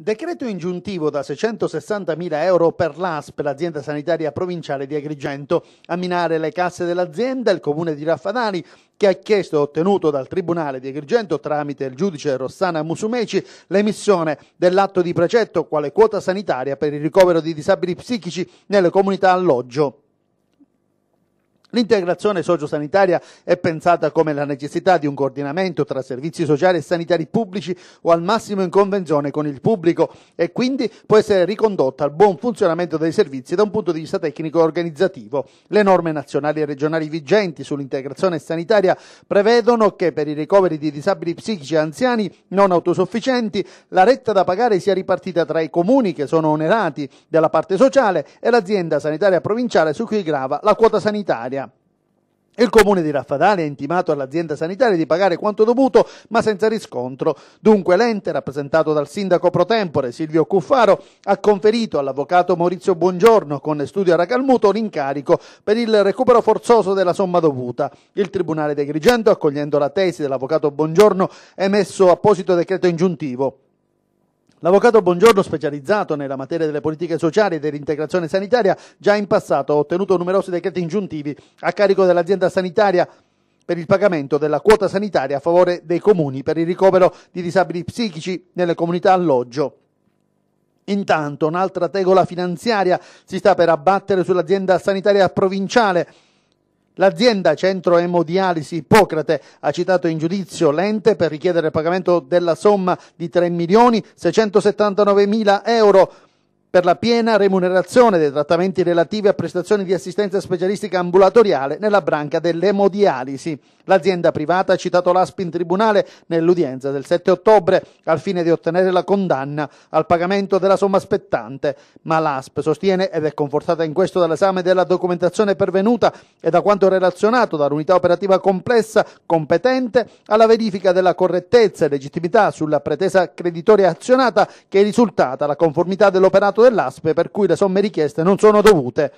Decreto ingiuntivo da 660.000 euro per l'ASP, l'azienda sanitaria provinciale di Agrigento. A minare le casse dell'azienda il comune di Raffanari, che ha chiesto e ottenuto dal Tribunale di Agrigento, tramite il giudice Rossana Musumeci, l'emissione dell'atto di precetto quale quota sanitaria per il ricovero di disabili psichici nelle comunità alloggio. L'integrazione sociosanitaria è pensata come la necessità di un coordinamento tra servizi sociali e sanitari pubblici o al massimo in convenzione con il pubblico e quindi può essere ricondotta al buon funzionamento dei servizi da un punto di vista tecnico e organizzativo. Le norme nazionali e regionali vigenti sull'integrazione sanitaria prevedono che per i ricoveri di disabili psichici e anziani non autosufficienti la retta da pagare sia ripartita tra i comuni che sono onerati della parte sociale e l'azienda sanitaria provinciale su cui grava la quota sanitaria. Il comune di Raffadale ha intimato all'azienda sanitaria di pagare quanto dovuto, ma senza riscontro. Dunque l'ente, rappresentato dal sindaco pro tempore Silvio Cuffaro, ha conferito all'avvocato Maurizio Buongiorno con studio a Racalmuto l'incarico per il recupero forzoso della somma dovuta. Il Tribunale di Agrigento, accogliendo la tesi dell'avvocato Buongiorno, ha emesso apposito decreto ingiuntivo L'avvocato Buongiorno, specializzato nella materia delle politiche sociali e dell'integrazione sanitaria, già in passato ha ottenuto numerosi decreti ingiuntivi a carico dell'azienda sanitaria per il pagamento della quota sanitaria a favore dei comuni per il ricovero di disabili psichici nelle comunità alloggio. Intanto un'altra tegola finanziaria si sta per abbattere sull'azienda sanitaria provinciale L'azienda Centro Emodialisi Ippocrate ha citato in giudizio l'ente per richiedere il pagamento della somma di 3 milioni 679 mila euro per la piena remunerazione dei trattamenti relativi a prestazioni di assistenza specialistica ambulatoriale nella branca dell'emodialisi. L'azienda privata ha citato l'ASP in tribunale nell'udienza del 7 ottobre al fine di ottenere la condanna al pagamento della somma spettante, ma l'ASP sostiene ed è confortata in questo dall'esame della documentazione pervenuta e da quanto relazionato dall'unità operativa complessa competente alla verifica della correttezza e legittimità sulla pretesa creditoria azionata che è risultata la conformità dell'operato contratto dell'ASPE per cui le somme richieste non sono dovute.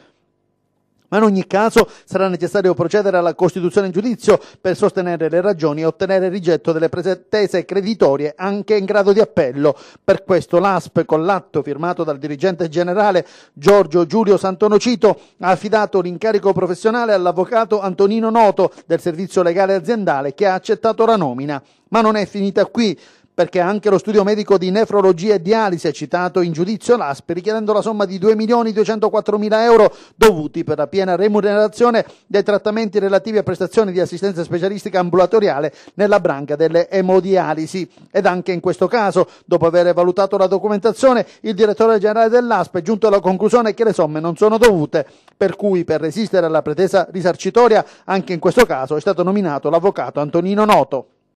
Ma in ogni caso sarà necessario procedere alla costituzione in giudizio per sostenere le ragioni e ottenere il rigetto delle pretese creditorie anche in grado di appello. Per questo l'ASP, con l'atto firmato dal dirigente generale Giorgio Giulio Santonocito, ha affidato l'incarico professionale all'avvocato Antonino Noto del servizio legale aziendale che ha accettato la nomina. Ma non è finita qui perché anche lo studio medico di nefrologia e dialisi è citato in giudizio l'ASPI richiedendo la somma di 2.204.000 euro dovuti per la piena remunerazione dei trattamenti relativi a prestazioni di assistenza specialistica ambulatoriale nella branca delle emodialisi. Ed anche in questo caso, dopo aver valutato la documentazione, il direttore generale dell'ASP è giunto alla conclusione che le somme non sono dovute, per cui per resistere alla pretesa risarcitoria anche in questo caso è stato nominato l'avvocato Antonino Noto.